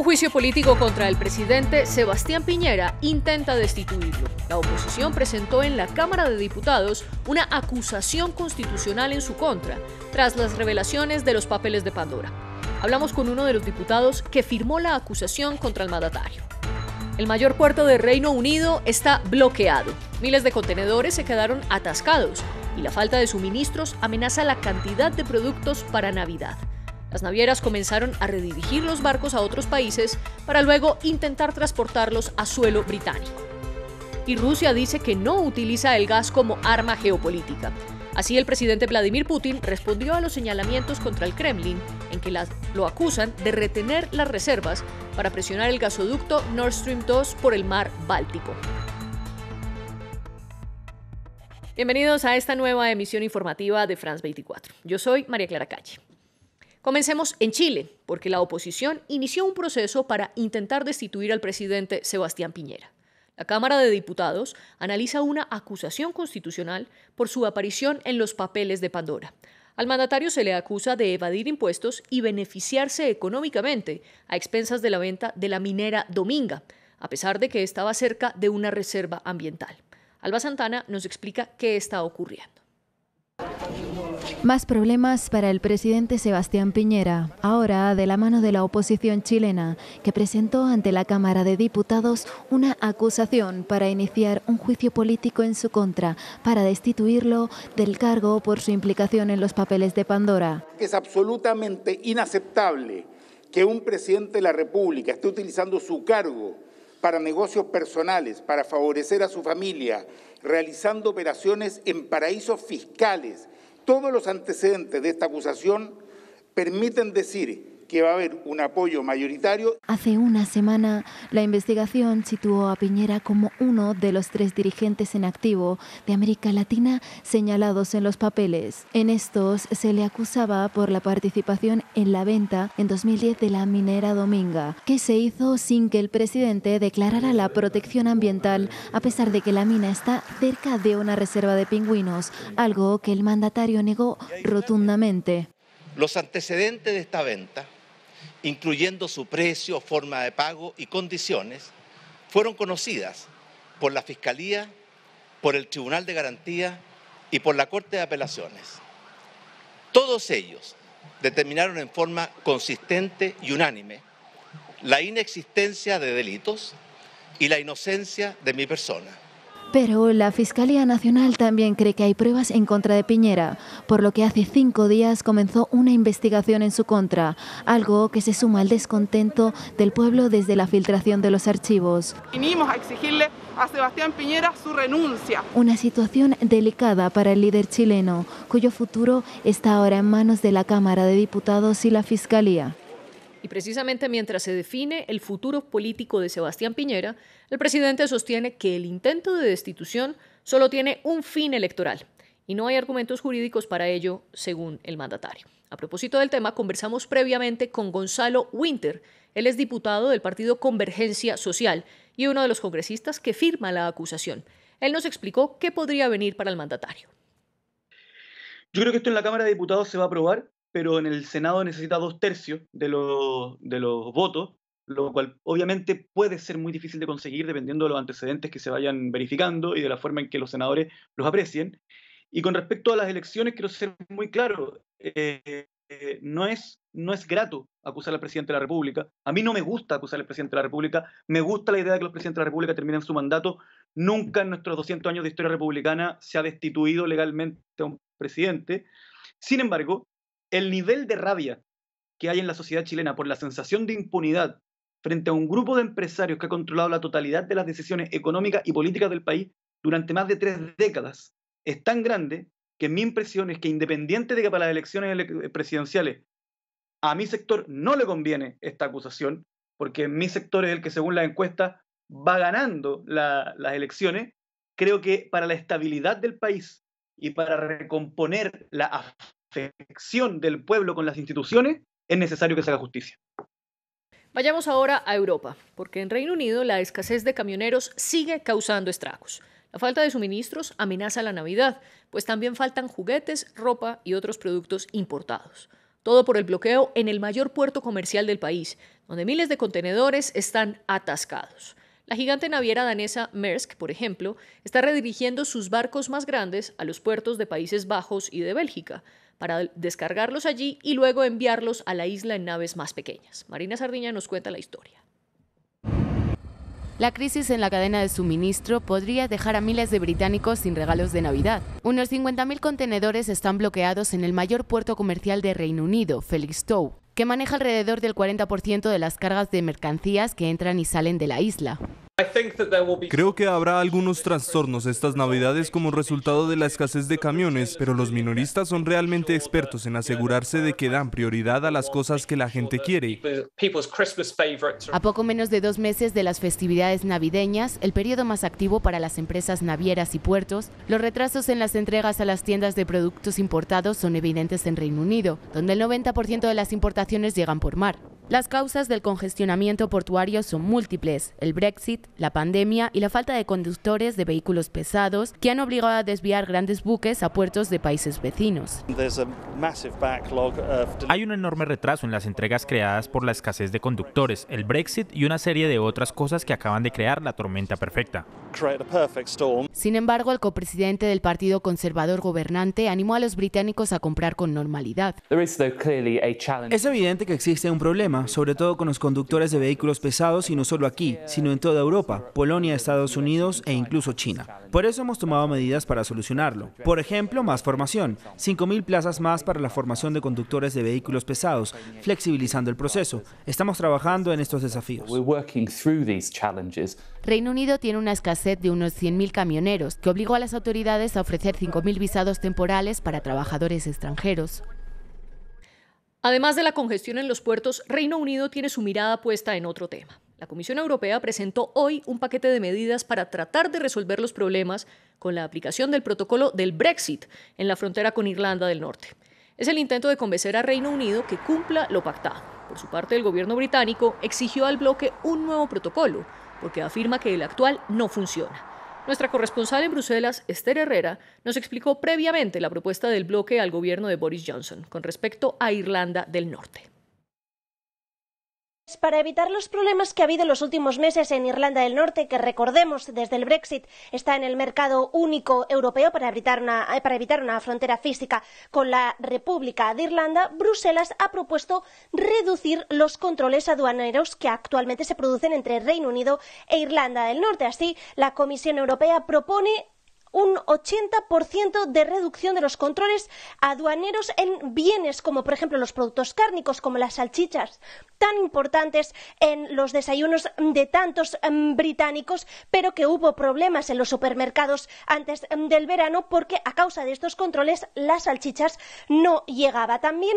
un juicio político contra el presidente Sebastián Piñera intenta destituirlo. La oposición presentó en la Cámara de Diputados una acusación constitucional en su contra, tras las revelaciones de los papeles de Pandora. Hablamos con uno de los diputados que firmó la acusación contra el mandatario. El mayor puerto de Reino Unido está bloqueado. Miles de contenedores se quedaron atascados y la falta de suministros amenaza la cantidad de productos para Navidad. Las navieras comenzaron a redirigir los barcos a otros países para luego intentar transportarlos a suelo británico. Y Rusia dice que no utiliza el gas como arma geopolítica. Así el presidente Vladimir Putin respondió a los señalamientos contra el Kremlin en que las, lo acusan de retener las reservas para presionar el gasoducto Nord Stream 2 por el mar Báltico. Bienvenidos a esta nueva emisión informativa de France 24. Yo soy María Clara Calle. Comencemos en Chile, porque la oposición inició un proceso para intentar destituir al presidente Sebastián Piñera. La Cámara de Diputados analiza una acusación constitucional por su aparición en los papeles de Pandora. Al mandatario se le acusa de evadir impuestos y beneficiarse económicamente a expensas de la venta de la minera Dominga, a pesar de que estaba cerca de una reserva ambiental. Alba Santana nos explica qué está ocurriendo. Más problemas para el presidente Sebastián Piñera, ahora de la mano de la oposición chilena, que presentó ante la Cámara de Diputados una acusación para iniciar un juicio político en su contra, para destituirlo del cargo por su implicación en los papeles de Pandora. Es absolutamente inaceptable que un presidente de la República esté utilizando su cargo para negocios personales, para favorecer a su familia, realizando operaciones en paraísos fiscales todos los antecedentes de esta acusación permiten decir que va a haber un apoyo mayoritario. Hace una semana, la investigación situó a Piñera como uno de los tres dirigentes en activo de América Latina señalados en los papeles. En estos se le acusaba por la participación en la venta en 2010 de la minera Dominga, que se hizo sin que el presidente declarara la protección ambiental, a pesar de que la mina está cerca de una reserva de pingüinos, algo que el mandatario negó rotundamente. Los antecedentes de esta venta incluyendo su precio, forma de pago y condiciones, fueron conocidas por la Fiscalía, por el Tribunal de Garantía y por la Corte de Apelaciones. Todos ellos determinaron en forma consistente y unánime la inexistencia de delitos y la inocencia de mi persona. Pero la Fiscalía Nacional también cree que hay pruebas en contra de Piñera, por lo que hace cinco días comenzó una investigación en su contra, algo que se suma al descontento del pueblo desde la filtración de los archivos. Vinimos a exigirle a Sebastián Piñera su renuncia. Una situación delicada para el líder chileno, cuyo futuro está ahora en manos de la Cámara de Diputados y la Fiscalía. Y precisamente mientras se define el futuro político de Sebastián Piñera, el presidente sostiene que el intento de destitución solo tiene un fin electoral y no hay argumentos jurídicos para ello, según el mandatario. A propósito del tema, conversamos previamente con Gonzalo Winter. Él es diputado del partido Convergencia Social y uno de los congresistas que firma la acusación. Él nos explicó qué podría venir para el mandatario. Yo creo que esto en la Cámara de Diputados se va a aprobar pero en el Senado necesita dos tercios de los, de los votos, lo cual obviamente puede ser muy difícil de conseguir dependiendo de los antecedentes que se vayan verificando y de la forma en que los senadores los aprecien. Y con respecto a las elecciones, quiero ser muy claro, eh, eh, no, es, no es grato acusar al presidente de la República. A mí no me gusta acusar al presidente de la República, me gusta la idea de que los presidentes de la República terminen su mandato. Nunca en nuestros 200 años de historia republicana se ha destituido legalmente a un presidente. Sin embargo, el nivel de rabia que hay en la sociedad chilena por la sensación de impunidad frente a un grupo de empresarios que ha controlado la totalidad de las decisiones económicas y políticas del país durante más de tres décadas es tan grande que mi impresión es que independiente de que para las elecciones eh, presidenciales a mi sector no le conviene esta acusación, porque mi sector es el que según la encuesta va ganando las elecciones, creo que para la estabilidad del país y para recomponer la afección del pueblo con las instituciones, es necesario que se haga justicia. Vayamos ahora a Europa, porque en Reino Unido la escasez de camioneros sigue causando estragos. La falta de suministros amenaza la Navidad, pues también faltan juguetes, ropa y otros productos importados. Todo por el bloqueo en el mayor puerto comercial del país, donde miles de contenedores están atascados. La gigante naviera danesa Maersk, por ejemplo, está redirigiendo sus barcos más grandes a los puertos de Países Bajos y de Bélgica para descargarlos allí y luego enviarlos a la isla en naves más pequeñas. Marina Sardiña nos cuenta la historia. La crisis en la cadena de suministro podría dejar a miles de británicos sin regalos de Navidad. Unos 50.000 contenedores están bloqueados en el mayor puerto comercial de Reino Unido, Felixstowe, que maneja alrededor del 40% de las cargas de mercancías que entran y salen de la isla. Creo que habrá algunos trastornos estas navidades como resultado de la escasez de camiones, pero los minoristas son realmente expertos en asegurarse de que dan prioridad a las cosas que la gente quiere. A poco menos de dos meses de las festividades navideñas, el periodo más activo para las empresas navieras y puertos, los retrasos en las entregas a las tiendas de productos importados son evidentes en Reino Unido, donde el 90% de las importaciones llegan por mar. Las causas del congestionamiento portuario son múltiples, el Brexit, la pandemia y la falta de conductores de vehículos pesados que han obligado a desviar grandes buques a puertos de países vecinos. Hay un enorme retraso en las entregas creadas por la escasez de conductores, el Brexit y una serie de otras cosas que acaban de crear la tormenta perfecta. Sin embargo, el copresidente del Partido Conservador Gobernante animó a los británicos a comprar con normalidad. Es evidente que existe un problema sobre todo con los conductores de vehículos pesados y no solo aquí, sino en toda Europa, Polonia, Estados Unidos e incluso China. Por eso hemos tomado medidas para solucionarlo. Por ejemplo, más formación, 5.000 plazas más para la formación de conductores de vehículos pesados, flexibilizando el proceso. Estamos trabajando en estos desafíos. Reino Unido tiene una escasez de unos 100.000 camioneros, que obligó a las autoridades a ofrecer 5.000 visados temporales para trabajadores extranjeros. Además de la congestión en los puertos, Reino Unido tiene su mirada puesta en otro tema. La Comisión Europea presentó hoy un paquete de medidas para tratar de resolver los problemas con la aplicación del protocolo del Brexit en la frontera con Irlanda del Norte. Es el intento de convencer a Reino Unido que cumpla lo pactado. Por su parte, el gobierno británico exigió al bloque un nuevo protocolo, porque afirma que el actual no funciona. Nuestra corresponsal en Bruselas, Esther Herrera, nos explicó previamente la propuesta del bloque al gobierno de Boris Johnson con respecto a Irlanda del Norte. Para evitar los problemas que ha habido en los últimos meses en Irlanda del Norte, que recordemos desde el Brexit está en el mercado único europeo para evitar una, eh, para evitar una frontera física con la República de Irlanda, Bruselas ha propuesto reducir los controles aduaneros que actualmente se producen entre Reino Unido e Irlanda del Norte. Así, la Comisión Europea propone un 80% de reducción de los controles aduaneros en bienes como por ejemplo los productos cárnicos como las salchichas tan importantes en los desayunos de tantos em, británicos pero que hubo problemas en los supermercados antes em, del verano porque a causa de estos controles las salchichas no llegaba también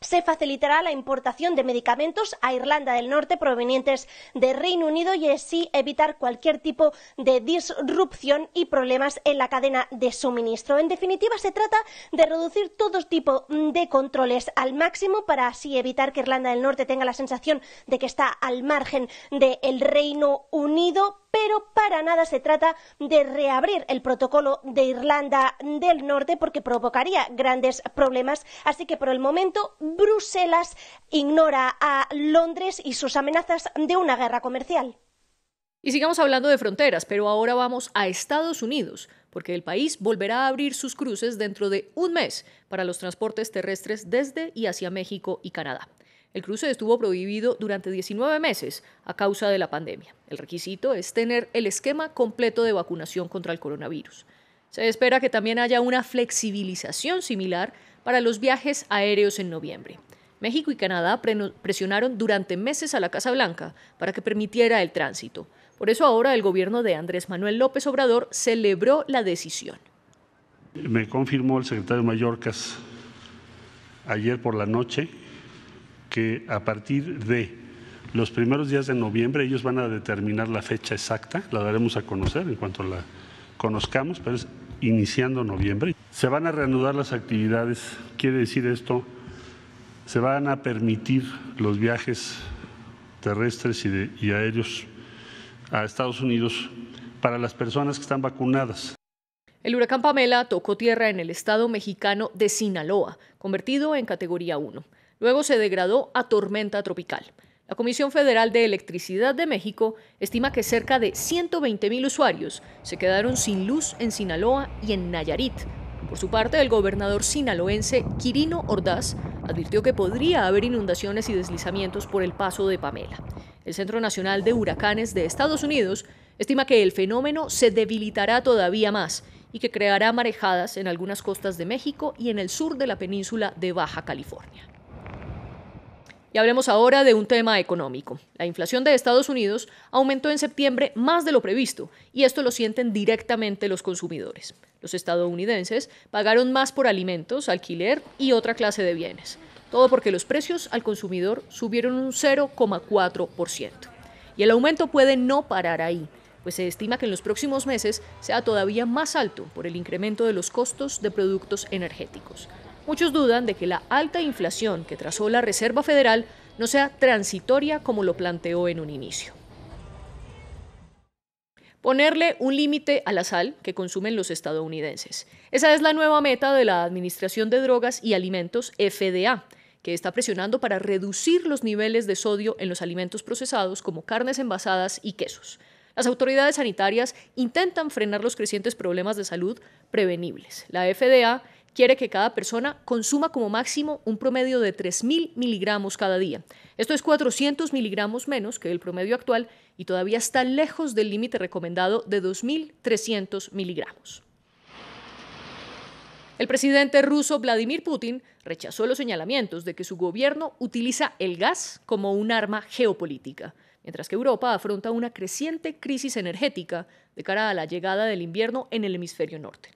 se facilitará la importación de medicamentos a Irlanda del Norte provenientes del Reino Unido y así evitar cualquier tipo de disrupción y problemas en la cadena de suministro. En definitiva, se trata de reducir todo tipo de controles al máximo para así evitar que Irlanda del Norte tenga la sensación de que está al margen del Reino Unido pero para nada se trata de reabrir el protocolo de Irlanda del Norte porque provocaría grandes problemas. Así que por el momento Bruselas ignora a Londres y sus amenazas de una guerra comercial. Y sigamos hablando de fronteras, pero ahora vamos a Estados Unidos, porque el país volverá a abrir sus cruces dentro de un mes para los transportes terrestres desde y hacia México y Canadá. El cruce estuvo prohibido durante 19 meses a causa de la pandemia. El requisito es tener el esquema completo de vacunación contra el coronavirus. Se espera que también haya una flexibilización similar para los viajes aéreos en noviembre. México y Canadá presionaron durante meses a la Casa Blanca para que permitiera el tránsito. Por eso ahora el gobierno de Andrés Manuel López Obrador celebró la decisión. Me confirmó el secretario Mallorcas ayer por la noche que a partir de los primeros días de noviembre ellos van a determinar la fecha exacta, la daremos a conocer en cuanto la conozcamos, pero es iniciando noviembre. Se van a reanudar las actividades, quiere decir esto, se van a permitir los viajes terrestres y, de, aéreos a Estados Unidos para las personas que están vacunadas. El huracán Pamela tocó tierra en el estado mexicano de Sinaloa, convertido en categoría 1. Luego se degradó a tormenta tropical. La Comisión Federal de Electricidad de México estima que cerca de 120.000 usuarios se quedaron sin luz en Sinaloa y en Nayarit. Por su parte, el gobernador sinaloense Quirino Ordaz advirtió que podría haber inundaciones y deslizamientos por el paso de Pamela. El Centro Nacional de Huracanes de Estados Unidos estima que el fenómeno se debilitará todavía más y que creará marejadas en algunas costas de México y en el sur de la península de Baja California. Y hablemos ahora de un tema económico. La inflación de Estados Unidos aumentó en septiembre más de lo previsto y esto lo sienten directamente los consumidores. Los estadounidenses pagaron más por alimentos, alquiler y otra clase de bienes. Todo porque los precios al consumidor subieron un 0,4%. Y el aumento puede no parar ahí, pues se estima que en los próximos meses sea todavía más alto por el incremento de los costos de productos energéticos. Muchos dudan de que la alta inflación que trazó la Reserva Federal no sea transitoria como lo planteó en un inicio. Ponerle un límite a la sal que consumen los estadounidenses. Esa es la nueva meta de la Administración de Drogas y Alimentos, FDA, que está presionando para reducir los niveles de sodio en los alimentos procesados como carnes envasadas y quesos. Las autoridades sanitarias intentan frenar los crecientes problemas de salud prevenibles. La FDA quiere que cada persona consuma como máximo un promedio de 3.000 miligramos cada día. Esto es 400 miligramos menos que el promedio actual y todavía está lejos del límite recomendado de 2.300 miligramos. El presidente ruso Vladimir Putin rechazó los señalamientos de que su gobierno utiliza el gas como un arma geopolítica, mientras que Europa afronta una creciente crisis energética de cara a la llegada del invierno en el hemisferio norte.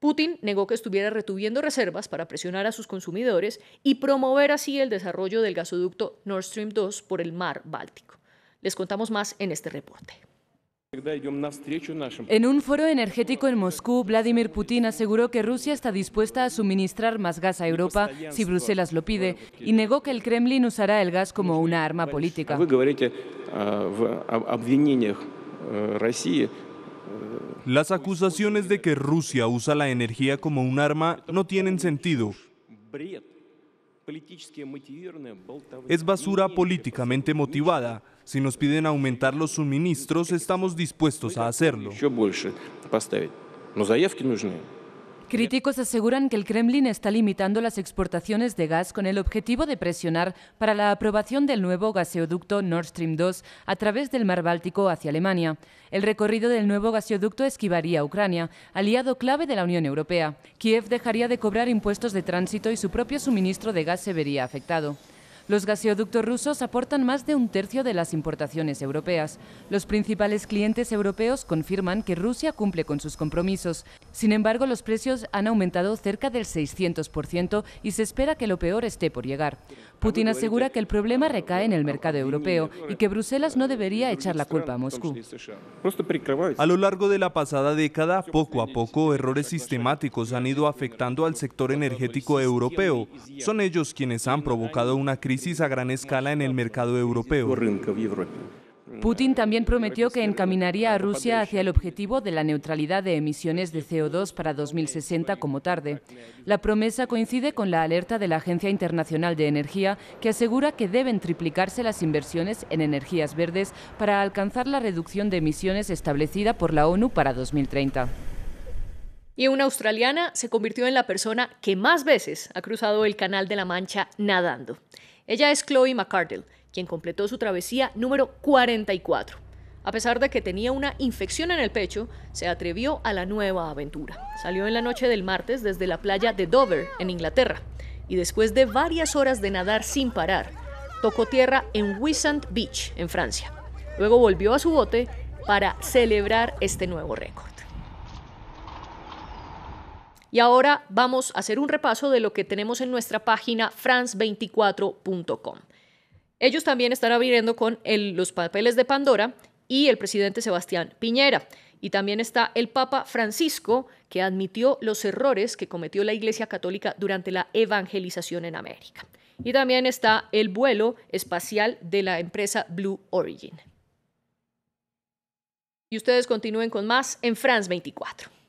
Putin negó que estuviera retuviendo reservas para presionar a sus consumidores y promover así el desarrollo del gasoducto Nord Stream 2 por el mar Báltico. Les contamos más en este reporte. En un foro energético en Moscú, Vladimir Putin aseguró que Rusia está dispuesta a suministrar más gas a Europa si Bruselas lo pide y negó que el Kremlin usará el gas como una arma política. Las acusaciones de que Rusia usa la energía como un arma no tienen sentido. Es basura políticamente motivada. Si nos piden aumentar los suministros, estamos dispuestos a hacerlo. Críticos aseguran que el Kremlin está limitando las exportaciones de gas con el objetivo de presionar para la aprobación del nuevo gaseoducto Nord Stream 2 a través del mar Báltico hacia Alemania. El recorrido del nuevo gaseoducto esquivaría a Ucrania, aliado clave de la Unión Europea. Kiev dejaría de cobrar impuestos de tránsito y su propio suministro de gas se vería afectado. Los gaseoductos rusos aportan más de un tercio de las importaciones europeas. Los principales clientes europeos confirman que Rusia cumple con sus compromisos. Sin embargo, los precios han aumentado cerca del 600% y se espera que lo peor esté por llegar. Putin asegura que el problema recae en el mercado europeo y que Bruselas no debería echar la culpa a Moscú. A lo largo de la pasada década, poco a poco, errores sistemáticos han ido afectando al sector energético europeo. Son ellos quienes han provocado una crisis a gran escala en el mercado europeo. Putin también prometió que encaminaría a Rusia hacia el objetivo de la neutralidad de emisiones de CO2 para 2060 como tarde. La promesa coincide con la alerta de la Agencia Internacional de Energía, que asegura que deben triplicarse las inversiones en energías verdes para alcanzar la reducción de emisiones establecida por la ONU para 2030. Y una australiana se convirtió en la persona que más veces ha cruzado el Canal de la Mancha nadando. Ella es Chloe McCardell, quien completó su travesía número 44. A pesar de que tenía una infección en el pecho, se atrevió a la nueva aventura. Salió en la noche del martes desde la playa de Dover, en Inglaterra, y después de varias horas de nadar sin parar, tocó tierra en Wissant Beach, en Francia. Luego volvió a su bote para celebrar este nuevo récord. Y ahora vamos a hacer un repaso de lo que tenemos en nuestra página france24.com. Ellos también están abriendo con los papeles de Pandora y el presidente Sebastián Piñera. Y también está el Papa Francisco, que admitió los errores que cometió la Iglesia Católica durante la evangelización en América. Y también está el vuelo espacial de la empresa Blue Origin. Y ustedes continúen con más en France 24.